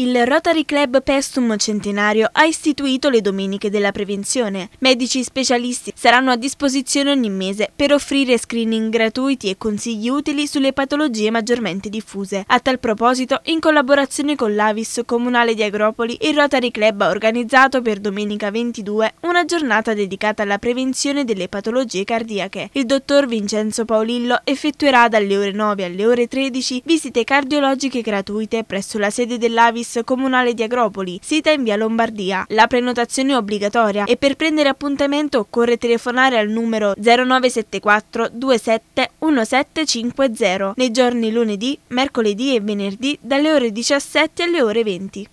Il Rotary Club Pestum Centenario ha istituito le domeniche della prevenzione. Medici specialisti saranno a disposizione ogni mese per offrire screening gratuiti e consigli utili sulle patologie maggiormente diffuse. A tal proposito, in collaborazione con l'Avis Comunale di Agropoli, il Rotary Club ha organizzato per domenica 22 una giornata dedicata alla prevenzione delle patologie cardiache. Il dottor Vincenzo Paolillo effettuerà dalle ore 9 alle ore 13 visite cardiologiche gratuite presso la sede dell'Avis Service Comunale di Agropoli, sita in via Lombardia. La prenotazione è obbligatoria e per prendere appuntamento occorre telefonare al numero 0974 27 1750 nei giorni lunedì, mercoledì e venerdì dalle ore 17 alle ore 20.